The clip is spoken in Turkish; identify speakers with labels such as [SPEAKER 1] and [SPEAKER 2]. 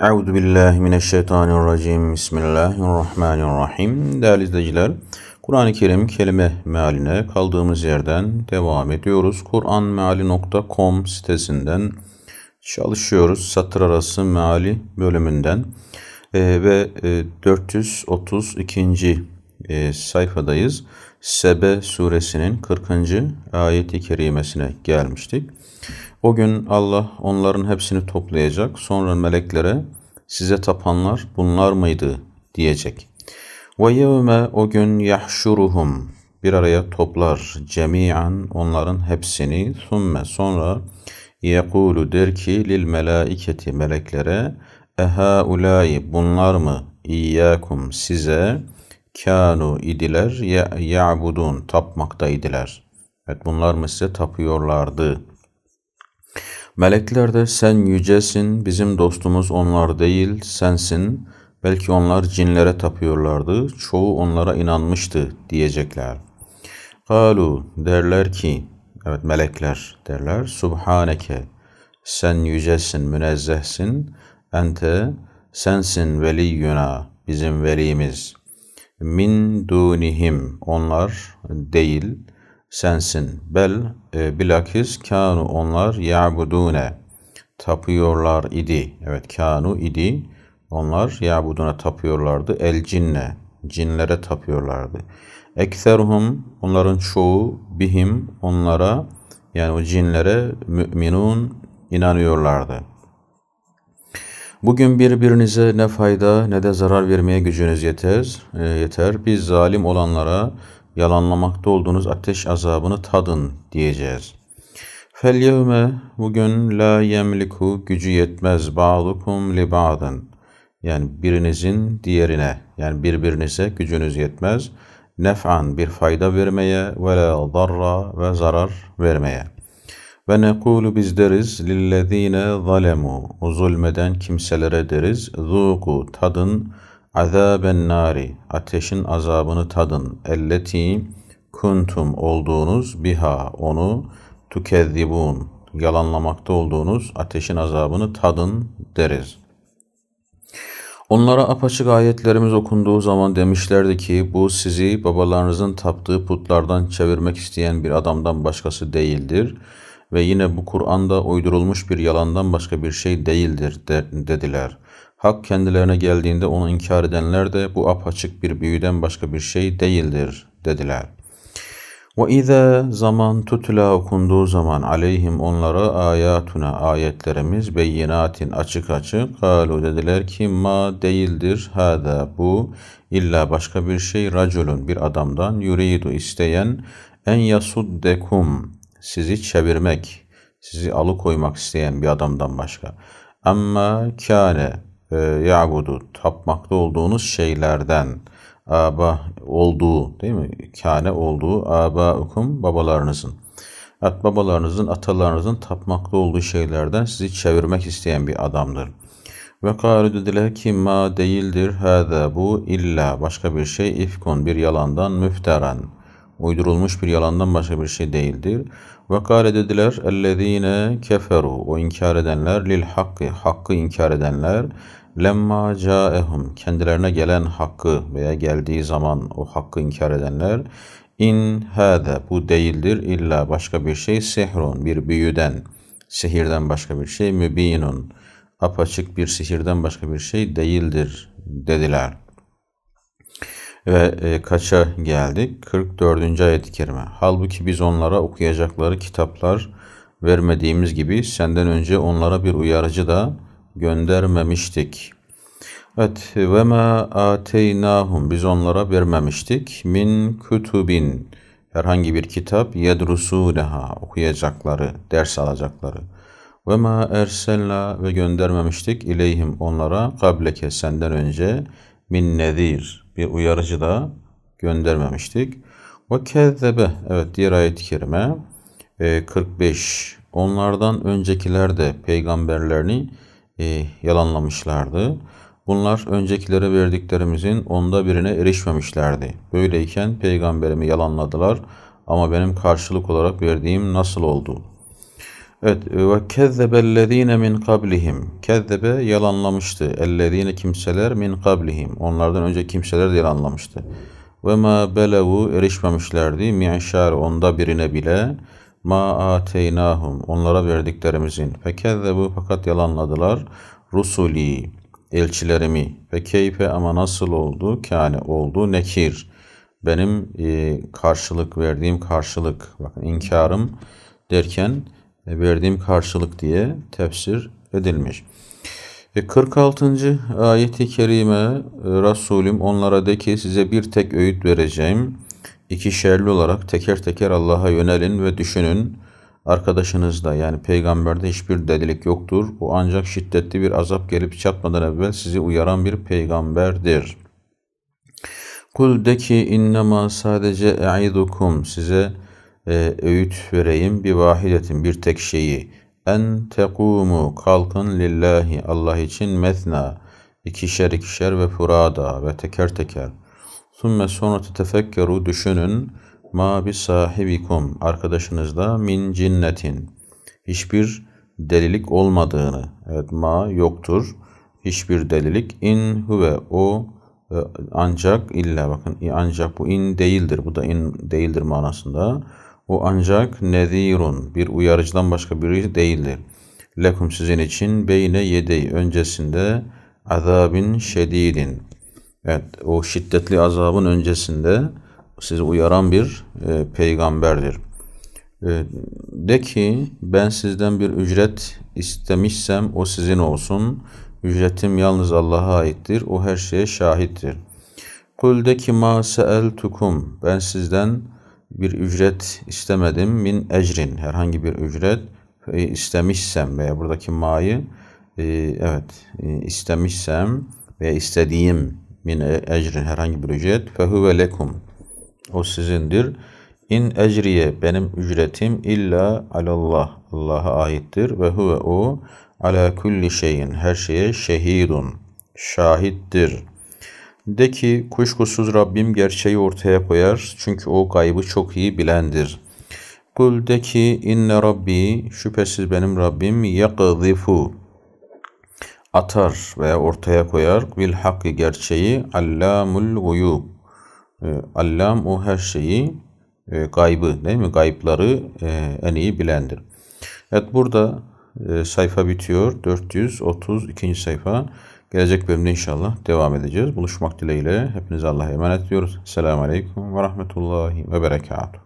[SPEAKER 1] Euzu billahi mineşşeytanirracim. Bismillahirrahmanirrahim. Değerli izleyiciler, Kur'an-ı Kerim kelime mealine kaldığımız yerden devam ediyoruz. Kur'anmeali.com sitesinden çalışıyoruz. Satır arası meali bölümünden e, ve e, 432. E, sayfadayız. Sebe suresinin 40. ayeti kerimesine gelmiştik. O gün Allah onların hepsini toplayacak. Sonra meleklere size tapanlar bunlar mıydı diyecek. Ve yevme o gün yahşuruhum bir araya toplar cemiyan onların hepsini sümme sonra yekulu der ki lil melaiketi meleklere eha ulayi bunlar mı iyyakum size kanu idiler ya ya'budun tapmakta Evet bunlar mı size tapıyorlardı.'' Melekler de sen yücesin, bizim dostumuz onlar değil, sensin. Belki onlar cinlere tapıyorlardı, çoğu onlara inanmıştı diyecekler. Kalu derler ki, evet melekler derler, Subhaneke, sen yücesin, münezzehsin, ente, sensin veliyyuna, bizim velimiz. Min dunihim, onlar değil, sensin. Bel e, bilakis kanu onlar ya'budune tapıyorlar idi. Evet kanu idi. Onlar ya'buduna tapıyorlardı. El cinne cinlere tapıyorlardı. Ekserhum onların çoğu bihim onlara yani o cinlere müminun inanıyorlardı. Bugün birbirinize ne fayda ne de zarar vermeye gücünüz yeter. E, yeter. Biz zalim olanlara yalanlamakta olduğunuz ateş azabını tadın diyeceğiz. Felyevme bugün la yemliku gücü yetmez ba'dukum li Yani birinizin diğerine yani birbirinize gücünüz yetmez. Nef'an bir fayda vermeye ve la darra ve zarar vermeye. Ve nekulu biz deriz lillezine zalemu. O zulmeden kimselere deriz. Zuku tadın Azaben nari, ateşin azabını tadın. Elleti kuntum olduğunuz biha, onu tukezzibun, yalanlamakta olduğunuz ateşin azabını tadın deriz. Onlara apaçık ayetlerimiz okunduğu zaman demişlerdi ki bu sizi babalarınızın taptığı putlardan çevirmek isteyen bir adamdan başkası değildir ve yine bu Kur'an'da uydurulmuş bir yalandan başka bir şey değildir de dediler. Hak kendilerine geldiğinde onu inkar edenler de bu apaçık bir büyüden başka bir şey değildir dediler. Ve izâ zaman tutula okunduğu zaman aleyhim onlara ayatuna ayetlerimiz beyinatin açık açık kalu dediler ki ma değildir hada bu illa başka bir şey raculun bir adamdan yuridu isteyen en yasuddekum sizi çevirmek sizi alıkoymak isteyen bir adamdan başka. Amma kâne e, yabudu tapmakta olduğunuz şeylerden aba olduğu değil mi? Kâne olduğu abaukum babalarınızın. At babalarınızın, atalarınızın tapmakta olduğu şeylerden sizi çevirmek isteyen bir adamdır. Ve kâle dediler ki ma değildir hâzâ bu illa başka bir şey ifkun bir yalandan müfteren.'' uydurulmuş bir yalandan başka bir şey değildir. Ve kâle dediler ellezîne keferu o inkar edenler lil hakkı hakkı inkar edenler lemma caehum kendilerine gelen hakkı veya geldiği zaman o hakkı inkar edenler in hâde bu değildir illa başka bir şey sihrun bir büyüden sihirden başka bir şey mübinun apaçık bir sihirden başka bir şey değildir dediler.'' ve e, kaça geldik? 44. ayet-i kerime. Halbuki biz onlara okuyacakları kitaplar vermediğimiz gibi senden önce onlara bir uyarıcı da göndermemiştik. Evet ve ma ateynahum biz onlara vermemiştik min kutubin herhangi bir kitap yedrusuneha okuyacakları, ders alacakları. Ve ma erselna ve göndermemiştik ileyhim onlara kableke senden önce min nedir bir uyarıcı da göndermemiştik. Ve kezzebe evet diğer ayet-i kerime 45 e, onlardan öncekiler de peygamberlerini e, yalanlamışlardı. Bunlar öncekilere verdiklerimizin onda birine erişmemişlerdi. Böyleyken peygamberimi yalanladılar ama benim karşılık olarak verdiğim nasıl oldu?'' Evet ve kezzebellezine min kablihim. Kezzebe yalanlamıştı. Ellezine kimseler min kablihim. Onlardan önce kimseler de yalanlamıştı. Ve ma belevu erişmemişlerdi. Mi'şar onda birine bile. Ma ateynahum. Onlara verdiklerimizin. Fekezzebu fakat yalanladılar. Rusuli. Elçilerimi. Ve keyfe ama nasıl oldu? Kâne oldu. Nekir. Benim e, karşılık verdiğim karşılık. Bakın inkarım derken e, verdiğim karşılık diye tefsir edilmiş. 46. E, ayeti kerime e, Resulüm onlara de ki size bir tek öğüt vereceğim. şerli olarak teker teker Allah'a yönelin ve düşünün. Arkadaşınızda yani peygamberde hiçbir delilik yoktur. O ancak şiddetli bir azap gelip çatmadan evvel sizi uyaran bir peygamberdir. Kul de ki innema sadece e'idukum size e, öğüt vereyim bir vahidetin bir tek şeyi. En tekumu kalkın lillahi Allah için metna ikişer ikişer ve furada ve teker teker. Sümme sonra tefekkeru düşünün ma bi sahibikum arkadaşınızda min cinnetin hiçbir delilik olmadığını evet ma yoktur hiçbir delilik in huve o e, ancak illa bakın ancak bu in değildir bu da in değildir manasında o ancak nezirun bir uyarıcıdan başka biri değildir. Lekum sizin için beyne yedey öncesinde azabın şedidin. Evet o şiddetli azabın öncesinde sizi uyaran bir e, peygamberdir. E, de ki ben sizden bir ücret istemişsem o sizin olsun. Ücretim yalnız Allah'a aittir. O her şeye şahittir. Kul de ki ma seeltukum ben sizden bir ücret istemedim. Min ecrin herhangi bir ücret e, istemişsem veya buradaki mayı e, evet e, istemişsem veya istediğim min ecrin herhangi bir ücret fehuve lekum o sizindir. in ecriye benim ücretim illa alallah Allah'a aittir ve huve o ala kulli şeyin her şeye şehidun şahittir.'' De ki kuşkusuz Rabbim gerçeği ortaya koyar çünkü o gaybı çok iyi bilendir. Kul de ki inne Rabbi şüphesiz benim Rabbim yakızifu atar veya ortaya koyar bil hakkı gerçeği allamul guyub. Ee, Allam o her şeyi e, gaybı değil mi? Gaybları e, en iyi bilendir. Evet burada e, sayfa bitiyor. 432. sayfa. Gelecek bölümde inşallah devam edeceğiz. Buluşmak dileğiyle hepinize Allah'a emanet ediyoruz. Selamun Aleyküm ve Rahmetullahi ve Berekatuhu.